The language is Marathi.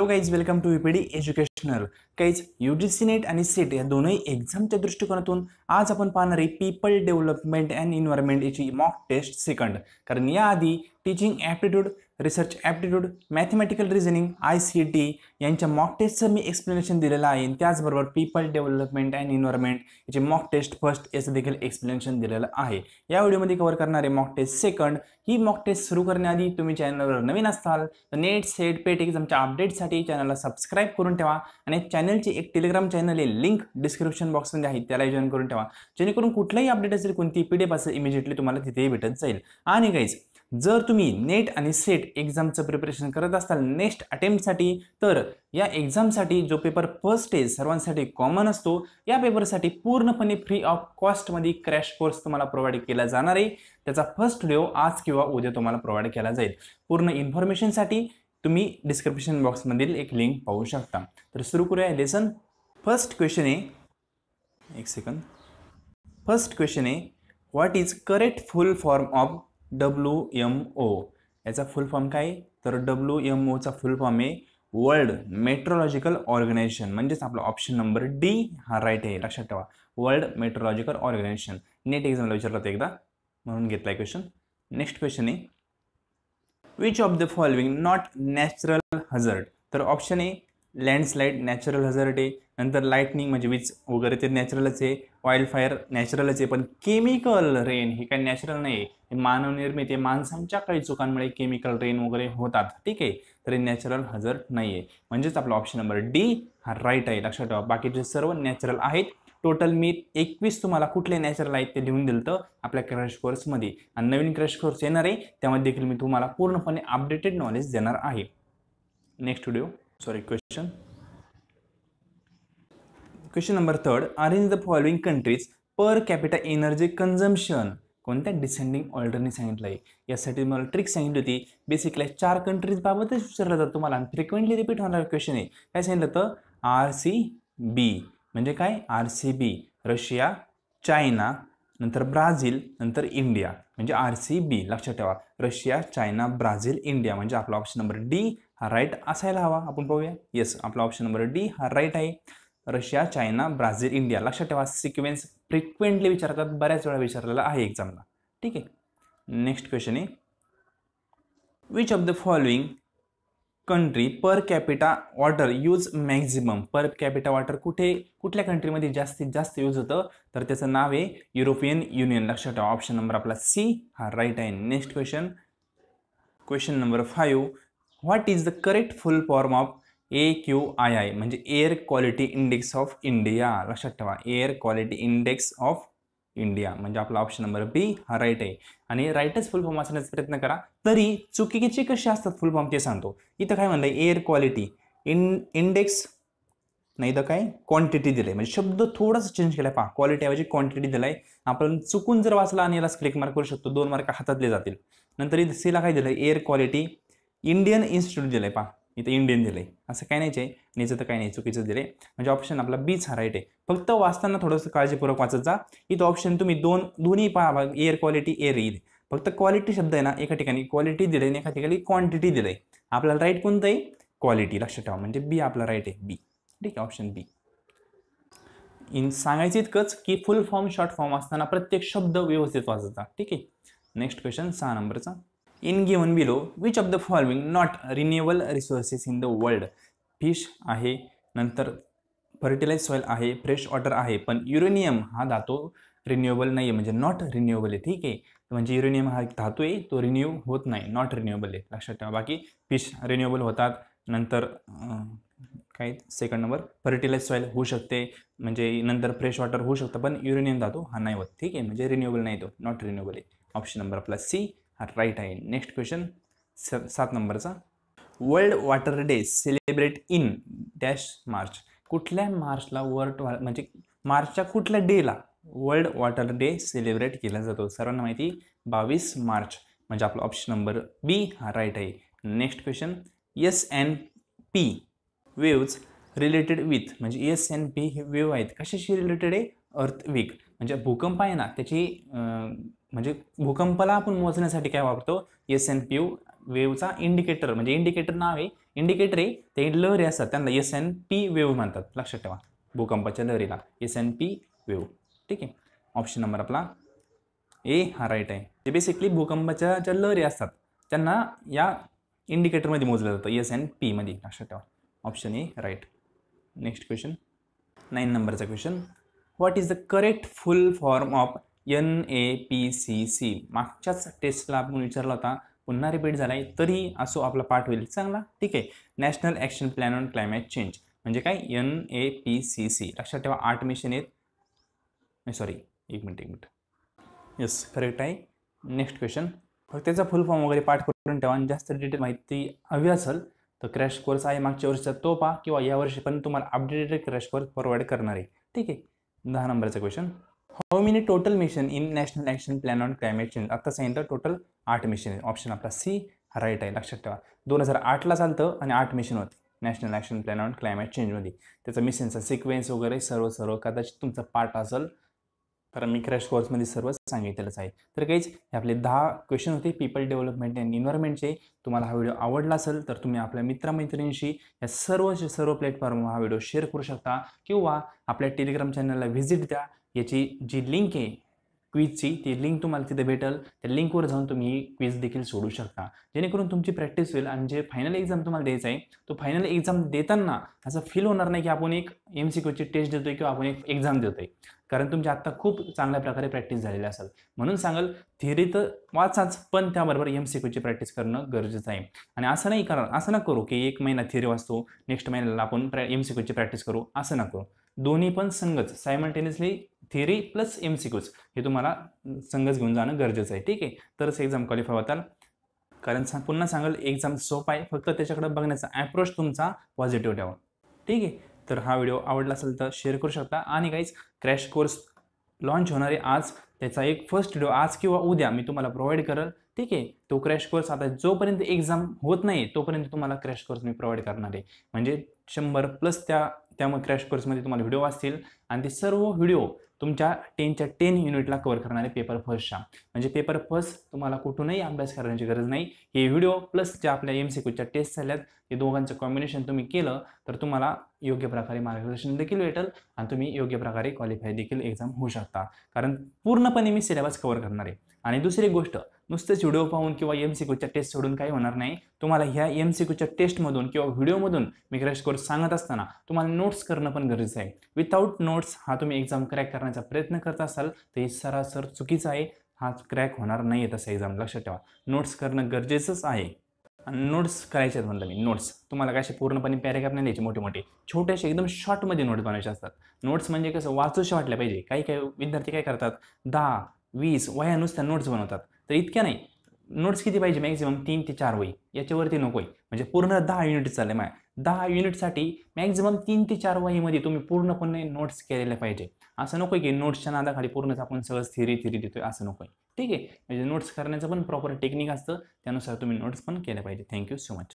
hello guys welcome to UPD educational काहीच यू सी नेट आणि सेट या दोनही एक्झामच्या दृष्टिकोनातून आज आपण पाहणार आहे पीपल डेव्हलपमेंट अँड इन्व्हायरमेंट याची मॉक टेस्ट सेकंड कारण याआधी teaching aptitude research aptitude mathematical reasoning I C T यांच्या मॉक टेस्टचं मी एक्सप्लेनेशन दिलेलं आहे त्याचबरोबर पीपल डेव्हलपमेंट अँड इन्व्हायरमेंट याचे मॉक टेस्ट फर्स्ट याचं देखील एक्सप्लेनेशन दिलेलं आहे या व्हिडिओमध्ये कव्हर करणारे मॉक टेस्ट सेकंड ही मॉक टेस्ट सुरू करण्याआधी तुम्ही चॅनलवर नवीन असाल तर नेट सेट पेट एक्झामच्या अपडेटसाठी चॅनलला सबस्क्राईब करून ठेवा आणि चॅनलची एक टेलिग्राम चॅनल आहे लिंक डिस्क्रिप्शन बॉक्समध्ये आहे त्याला जॉईन करून ठेवा जेणेकरून कुठलाही अपडेट असेल कोणती पी डी असेल इमिजिएटली तुम्हाला तिथेही भेटत जाईल आणि काहीच जर तुम्ही नेट आणि सेट एक्झामचं प्रिपरेशन करत असाल नेक्स्ट अटेम्प्टसाठी तर या एक्झामसाठी जो पेपर फर्स्ट स्टेज सर्वांसाठी कॉमन असतो या पेपरसाठी पूर्णपणे फ्री ऑफ कॉस्टमध्ये क्रॅश कोर्स तुम्हाला प्रोव्हाइड केला जाणार आहे त्याचा फर्स्ट व्हिडिओ आज किंवा उद्या तुम्हाला प्रोव्हाइड केला जाईल पूर्ण इन्फॉर्मेशनसाठी तुम्ही डिस्क्रिप्शन बॉक्समधील एक लिंक पाहू शकता तर सुरू करूया लेसन फर्स्ट क्वेश्चन आहे एक सेकंद फर्स्ट क्वेश्चन आहे what is correct full form of W M O याचा फुल फॉर्म काय तर डब्ल्यू एम ओचा फुल फॉर्म आहे वर्ल्ड मेट्रोलॉजिकल ऑर्गनायझेशन म्हणजेच आपला ऑप्शन नंबर डी हा राईट आहे लक्षात ठेवा वर्ल्ड मेट्रोलॉजिकल ऑर्गनायझेशन नेट एक्झामला विचारलं होतं एकदा म्हणून घेतला आहे क्वेश्चन नेक्स्ट क्वेश्चन आहे which of the following not natural hazard तर option A landslide natural hazard आहे नंतर लाईटनिंग म्हणजे वीज वगैरे ते नॅचरलच आहे वाईल्ड फायर नॅचरलच आहे पण केमिकल रेन हे काही नॅचरल नाही हे मानवनिर्मित आहे माणसांच्या काही चुकांमुळे केमिकल रेन वगैरे होतात ठीक आहे तर हे नॅचरल हजर नाही आहे म्हणजेच आपला ऑप्शन नंबर डी हा राईट आहे लक्षात ठेवा बाकीचे सर्व नॅचरल आहेत टोटल मी एकवीस तुम्हाला कुठले नॅचरल आहेत ते लिहून दिलं तर आपल्या क्रॅश कोर्समध्ये आणि नवीन क्रॅश कोर्स येणार आहे त्यामध्ये देखील मी तुम्हाला पूर्णपणे अपडेटेड नॉलेज देणार आहे next video sorry question question number third arrange the following countries per capita energy consumption कोणत्या डिसेंडिंग ऑर्डरने सांगितलं आहे यासाठी तुम्हाला ट्रिक सांगितली होती बेसिकली चार कंट्रीजबाबतच विचारलं जातं तुम्हाला आणि फ्रिक्वेंटली रिपीट होणारा क्वेश्चन आहे काय सांगितलं तर आर सी बी म्हणजे काय R C B Russia China नंतर ब्राझील नंतर इंडिया म्हणजे आर सी बी लक्षात ठेवा रशिया चायना ब्राझील इंडिया म्हणजे आपला ऑप्शन नंबर डी हा राईट असायला हवा आपण पाहूया येस आपला ऑप्शन नंबर डी हा राईट आहे रशिया चायना ब्राझील इंडिया लक्षात ठेवा सिक्वेन्स फ्रिक्वेंटली विचारतात बऱ्याच वेळा विचारलेला आहे एक्झामला ठीक आहे नेक्स्ट क्वेश्चन आहे which of the following country per capita water use maximum per capita water कुठे कुठल्या कंट्रीमध्ये जास्तीत जास्त यूज होतं तर त्याचं नाव आहे युरोपियन युनियन लक्षात ठेवा ऑप्शन नंबर आपला सी हा राईट आहे next question question number five what is the correct full form of A Q I I म्हणजे air quality index of India लक्षात ठेवा air quality index of India म्हणजे आपला ऑप्शन नंबर बी हा राईट आहे आणि राईटच फुल फॉर्म वाचण्याचा प्रयत्न करा तरी चुकीचे कसे असतात फुल फॉर्म ते सांगतो इथं काय म्हणलं एअर क्वालिटी इन इंडेक्स नाही तर काय क्वांटिटी दिलं आहे म्हणजे शब्द थोडासा चेंज केला आहे पहा क्वालिटी ऐवजी क्वांटिटी दिलाय आपण चुकून जर वाचला आणि याला क्लिक मार्क करू शकतो दोन मार्क हातातले जातील नंतर सीला काय दिलंय एअर क्वालिटी इंडियन इन्स्टिट्यूट दिलं आहे पहा इथं इंडियन दिलं आहे असं काय नाहीच आहे नेचं तर काय नाही चुकीचं दिलं म्हणजे ऑप्शन आपला बीच हा राईट आहे फक्त वाचताना थोडंसं काळजीपूर्वक वाचत जा इथं ऑप्शन तुम्ही दोन दोन्ही पहा एअर क्वालिटी एअर येईल फक्त क्वालिटी शब्द आहे ना एका ठिकाणी क्वालिटी दिलं आहे एका ठिकाणी क्वांटिटी दिलं आहे आपल्याला राईट कोणतं आहे क्वालिटी लक्षात ठेवा म्हणजे बी आपला राईट आहे बी ठीक आहे ऑप्शन बी इन सांगायचं इतकंच की फुल फॉर्म शॉर्ट फॉर्म असताना प्रत्येक शब्द व्यवस्थित जा ठीक आहे नेक्स्ट क्वेश्चन सहा नंबरचा in given below which of the following not renewable resources in the world fish आहे नंतर फर्टिलाइज सॉईल आहे फ्रेश वॉटर आहे पण युरेनियम हा धातो रिन्युएबल नाही आहे म्हणजे नॉट रिन्युएबल आहे ठीक आहे म्हणजे युरेनियम हा धातू आहे तो रिन्यू होत नाही नॉट रिन्युएबल आहे लक्षात ठेवा बाकी फिश रिन्युएबल होतात नंतर काय सेकंड नंबर फर्टिलाइज सॉईल होऊ शकते म्हणजे नंतर फ्रेश वॉटर होऊ शकतं पण युरेनियम धातू हा नाही होत ठीक आहे म्हणजे रिन्युएबल नाही तो नॉट रिन्युएबल आहे ऑप्शन नंबर आपला सी राईट आहे नेक्स्ट क्वेश्चन स सात नंबरचा world water day celebrate in dash March कुठल्या मार्चला वर्ल्ड म्हणजे मार्चच्या कुठल्या डेला वर्ल्ड वॉटर डे सेलिब्रेट केला जातो सर्वांना माहिती बावीस मार्च म्हणजे आपला ऑप्शन नंबर बी हा राईट आहे next question S N P waves related with म्हणजे एस एन पी हे वेव आहेत कशाशी रिलेटेड आहे अर्थ वीक म्हणजे भूकंप आहे ना त्याची म्हणजे भूकंपाला आपण मोजण्यासाठी काय वापरतो एस एन पी यू वेवचा इंडिकेटर म्हणजे इंडिकेटर नाव आहे इंडिकेटर आहे ते लहरी असतात त्यांना एस एन पी वेव म्हणतात लक्षात ठेवा भूकंपाच्या लहरीला एस एन पी वेव ठीक आहे ऑप्शन नंबर आपला ए हा राईट आहे ते बेसिकली भूकंपाच्या ज्या लहरी असतात त्यांना या इंडिकेटरमध्ये मोजलं जातं एस एन पीमध्ये लक्षात ठेवा option A right next question nine नंबरचा question what is the correct full form of N A P C C मागच्याच टेस्टला आपण विचारला होता पुन्हा रिपीट झाला आहे तरी असो आपला पाठ होईल चांगला ठीक आहे national action plan on climate change म्हणजे काय N A P C C लक्षात ठेवा आठ मिशन आहेत सॉरी एक मिनिट एक मिनिट येस करेक्ट आहे नेक्स्ट क्वेश्चन फक्त त्याचा फुल फॉर्म वगैरे पाठ करून ठेवा आणि जास्त डिटेल माहिती हवी असेल तर क्रॅश कोर्स आहे मागच्या वर्षीचा तो पा किंवा या वर्षी पण तुम्हाला अपडेटेड क्रॅश कोर्स प्रोव्हाइड करणार आहे ठीक आहे दहा नंबरचा question how many total mission in national action plan on climate change आत्ता सांगितलं टोटल आठ मिशन आहे ऑप्शन आपला सी राईट आहे लक्षात ठेवा दोन हजार आठला चालतं आणि आठ मिशन होते national action plan on climate चेंजमध्ये त्याचा मिशनचा सिक्वेन्स वगैरे सर्व सर्व कदाचित तुमचा पार्ट असेल कारण मी क्रॅश कोर्समध्ये सर्वच सांगितलंच आहे तर काहीच हे आपले दहा क्वेश्चन होते पीपल डेव्हलपमेंट अँड इन्व्हायरमेंटचे तुम्हाला हा व्हिडिओ आवडला असेल तर तुम्ही आपल्या मित्रमैत्रिणींशी या सर्व सर्व प्लॅटफॉर्मवर हा व्हिडिओ शेअर करू शकता किंवा आपल्या टेलिग्राम चॅनलला व्हिजिट द्या याची जी लिंक आहे क्विजची ती लिंक तुम्हाला तिथे भेटेल त्या लिंकवर जाऊन तुम्ही क्विज देखील सोडू शकता जेणेकरून तुमची प्रॅक्टिस होईल आणि जे फायनल एक्झाम तुम्हाला द्यायचा आहे तो फायनल एक्झाम देताना असं फील होणार नाही की आपण एक एम सी क्यूची टेस्ट देतोय किंवा आपण एक एक्झाम देतोय कारण तुमची आत्ता खूप चांगल्या प्रकारे प्रॅक्टिस झालेली असेल म्हणून सांगाल थिअरी तर वाचाच पण त्याबरोबर एम सी क्यूची प्रॅक्टिस करणं गरजेचं आहे आणि असं नाही करा असं ना करू की एक महिना थिअरी वाचतो नेक्स्ट महिन्याला आपण एम सी क्यूची प्रॅक्टिस करू असं ना करू दोन्ही पण संघच simultaneously theory plus M Qs हे तुम्हाला संघच घेऊन जाणं गरजेचं आहे ठीक आहे तरच एक्झाम क्वालिफाय होताल कारण सा पुन्हा सांगाल एक्झाम सोप आहे फक्त त्याच्याकडे बघण्याचा ॲप्रोच तुमचा पॉझिटिव्ह ठेवा ठीक आहे तर हा व्हिडिओ आवडला असेल तर शेअर करू शकता आणि काहीच क्रॅश कोर्स लॉन्च होणारे आज त्याचा एक फर्स्ट व्हिडिओ आज किंवा उद्या मी तुम्हाला प्रोव्हाइड करेल ठीक आहे तो क्रॅश कोर्स आता जोपर्यंत एक्झाम होत नाही तोपर्यंत तुम्हाला क्रॅश कोर्स मी प्रोव्हाइड करणार आहे म्हणजे शंभर प्लस त्या त्यामुळे क्रॅश कोर्समध्ये तुम्हाला व्हिडिओ असतील आणि ते सर्व व्हिडिओ तुमच्या टेनच्या टेन युनिटला कवर करणारे पेपर फर्स्टच्या म्हणजे पेपर फर्स्ट तुम्हाला कुठूनही अभ्यास करण्याची गरज नाही हे व्हिडिओ प्लस ज्या आपल्या एम सी क्यूच्या टेस्ट झाल्यात हे दोघांचं कॉम्बिनेशन तुम्ही केलं तर तुम्हाला योग्य प्रकारे मार्गदर्शन देखील भेटेल आणि तुम्ही योग्य प्रकारे क्वालिफाय देखील एक्झाम होऊ शकता कारण पूर्णपणे मी सिलेबस कव्हर करणार आहे आणि दुसरी गोष्ट नुसतेच व्हिडिओ पाहून किंवा एम सी क्यूच्या टेस्ट सोडून काही होणार नाही तुम्हाला ह्या एम सी क्यूच्या टेस्टमधून किंवा व्हिडिओमधून मी क्रॅश कोर्स सांगत असताना तुम्हाला नोट्स करणं पण गरजेचं आहे विथआउट नोट्स हा तुम्ही एक्झाम क्रॅक करण्याचा प्रयत्न करत असाल तर हे सरासर चुकीचं आहे हा क्रॅक होणार नाही आहे तसं एक्झाम लक्षात ठेवा नोट्स करणं गरजेचंच आहे आणि नोट्स करायचे आहेत म्हणलं मी नोट्स तुम्हाला काय पूर्णपणे पॅरेग्राफ नाही द्यायचे मोठे मोठे छोटेसे एकदम शॉर्टमध्ये नोट्स बनवायचे असतात नोट्स म्हणजे कसं वाचूशे वाटल्या पाहिजे काही काही विद्यार्थी काय करतात दहा वीस वया नुसत्या नोट्स बनवतात तर इतक्या नाही नोट्स किती पाहिजे मॅक्झिमम तीन ते चार वही याच्यावरती नको आहे म्हणजे पूर्ण दहा युनिट चालले माय दहा युनिटसाठी मॅक्झिमम तीन ते चार वहीमध्ये तुम्ही पूर्णपणे नोट्स केलेले पाहिजे असं नको आहे की नोट्सच्या नादाखाली पूर्णच आपण सहज थिरी थिरी देतोय असं नको आहे ठीक आहे म्हणजे नोट्स करण्याचं पण प्रॉपर टेक्निक असतं त्यानुसार तुम्ही नोट्स पण केल्या पाहिजे थँक्यू सो मच